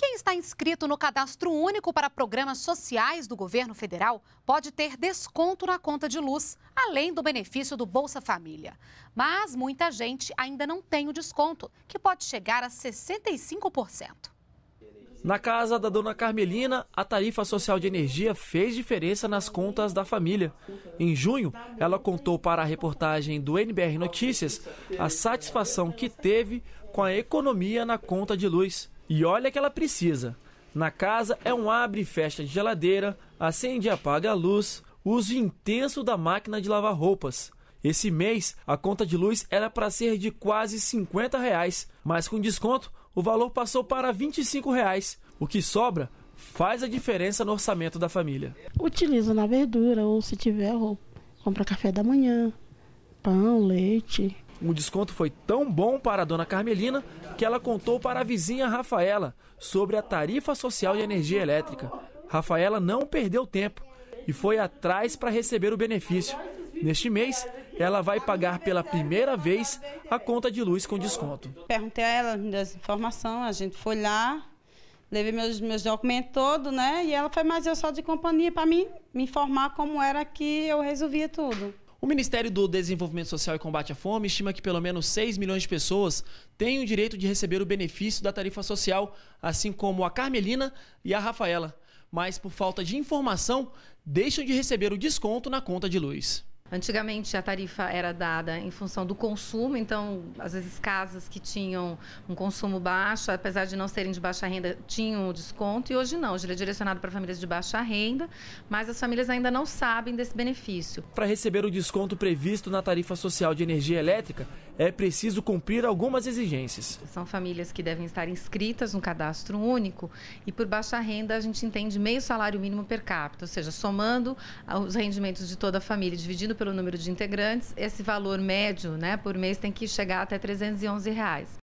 Quem está inscrito no cadastro único para programas sociais do governo federal pode ter desconto na conta de luz, além do benefício do Bolsa Família. Mas muita gente ainda não tem o desconto, que pode chegar a 65%. Na casa da dona Carmelina, a tarifa social de energia fez diferença nas contas da família. Em junho, ela contou para a reportagem do NBR Notícias a satisfação que teve com a economia na conta de luz. E olha que ela precisa. Na casa é um abre e fecha de geladeira, acende e apaga a luz, uso intenso da máquina de lavar roupas. Esse mês, a conta de luz era para ser de quase 50 reais, mas com desconto, o valor passou para 25 reais. O que sobra faz a diferença no orçamento da família. Utilizo na verdura ou se tiver roupa, compra café da manhã, pão, leite. O desconto foi tão bom para a dona Carmelina que ela contou para a vizinha Rafaela sobre a tarifa social de energia elétrica. Rafaela não perdeu tempo e foi atrás para receber o benefício. Neste mês, ela vai pagar pela primeira vez a conta de luz com desconto. Perguntei a ela das informações, a gente foi lá, levei meus, meus documentos todos, né? E ela foi, mas eu só de companhia para mim me informar como era que eu resolvia tudo. O Ministério do Desenvolvimento Social e Combate à Fome estima que pelo menos 6 milhões de pessoas têm o direito de receber o benefício da tarifa social, assim como a Carmelina e a Rafaela, mas por falta de informação deixam de receber o desconto na conta de luz. Antigamente a tarifa era dada em função do consumo, então às vezes casas que tinham um consumo baixo, apesar de não serem de baixa renda, tinham o desconto e hoje não. Hoje ele é direcionado para famílias de baixa renda, mas as famílias ainda não sabem desse benefício. Para receber o desconto previsto na tarifa social de energia elétrica, é preciso cumprir algumas exigências. São famílias que devem estar inscritas no cadastro único e por baixa renda a gente entende meio salário mínimo per capita, ou seja, somando os rendimentos de toda a família dividido pelo número de integrantes, esse valor médio né, por mês tem que chegar até 311 reais.